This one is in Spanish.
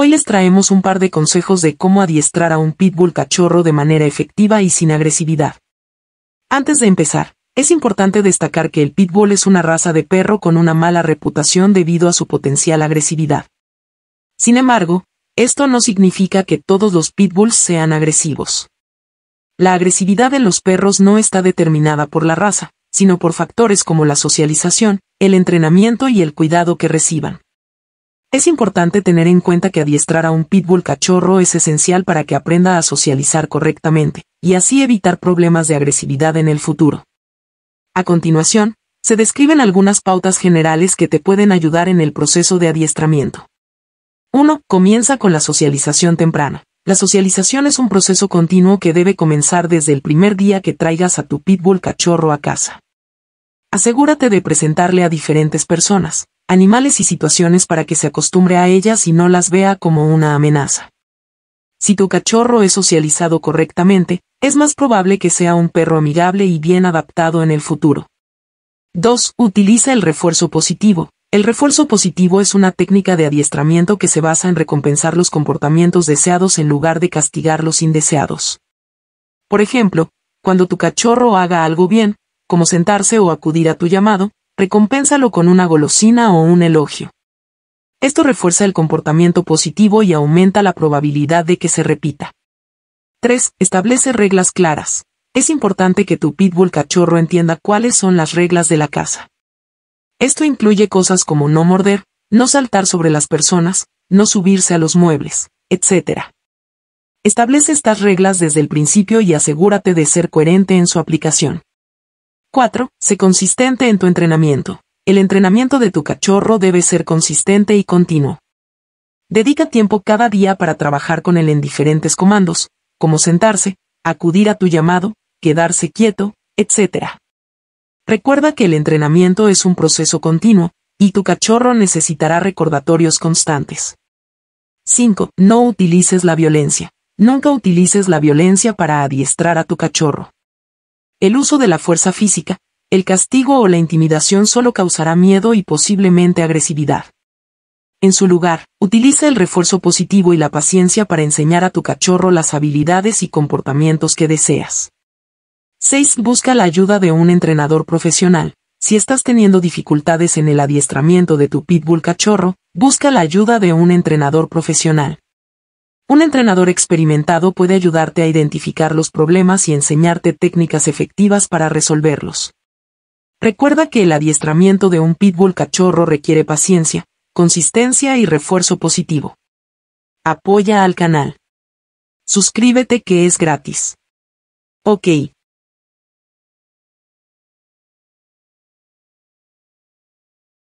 Hoy les traemos un par de consejos de cómo adiestrar a un pitbull cachorro de manera efectiva y sin agresividad. Antes de empezar, es importante destacar que el pitbull es una raza de perro con una mala reputación debido a su potencial agresividad. Sin embargo, esto no significa que todos los pitbulls sean agresivos. La agresividad en los perros no está determinada por la raza, sino por factores como la socialización, el entrenamiento y el cuidado que reciban. Es importante tener en cuenta que adiestrar a un pitbull cachorro es esencial para que aprenda a socializar correctamente, y así evitar problemas de agresividad en el futuro. A continuación, se describen algunas pautas generales que te pueden ayudar en el proceso de adiestramiento. 1. Comienza con la socialización temprana. La socialización es un proceso continuo que debe comenzar desde el primer día que traigas a tu pitbull cachorro a casa. Asegúrate de presentarle a diferentes personas, animales y situaciones para que se acostumbre a ellas y no las vea como una amenaza. Si tu cachorro es socializado correctamente, es más probable que sea un perro amigable y bien adaptado en el futuro. 2. Utiliza el refuerzo positivo. El refuerzo positivo es una técnica de adiestramiento que se basa en recompensar los comportamientos deseados en lugar de castigar los indeseados. Por ejemplo, cuando tu cachorro haga algo bien, como sentarse o acudir a tu llamado, recompénsalo con una golosina o un elogio. Esto refuerza el comportamiento positivo y aumenta la probabilidad de que se repita. 3. Establece reglas claras. Es importante que tu pitbull cachorro entienda cuáles son las reglas de la casa. Esto incluye cosas como no morder, no saltar sobre las personas, no subirse a los muebles, etc. Establece estas reglas desde el principio y asegúrate de ser coherente en su aplicación. 4. Sé consistente en tu entrenamiento. El entrenamiento de tu cachorro debe ser consistente y continuo. Dedica tiempo cada día para trabajar con él en diferentes comandos, como sentarse, acudir a tu llamado, quedarse quieto, etc. Recuerda que el entrenamiento es un proceso continuo, y tu cachorro necesitará recordatorios constantes. 5. No utilices la violencia. Nunca utilices la violencia para adiestrar a tu cachorro. El uso de la fuerza física, el castigo o la intimidación solo causará miedo y posiblemente agresividad. En su lugar, utiliza el refuerzo positivo y la paciencia para enseñar a tu cachorro las habilidades y comportamientos que deseas. 6. Busca la ayuda de un entrenador profesional. Si estás teniendo dificultades en el adiestramiento de tu pitbull cachorro, busca la ayuda de un entrenador profesional. Un entrenador experimentado puede ayudarte a identificar los problemas y enseñarte técnicas efectivas para resolverlos. Recuerda que el adiestramiento de un pitbull cachorro requiere paciencia, consistencia y refuerzo positivo. Apoya al canal. Suscríbete que es gratis. Ok,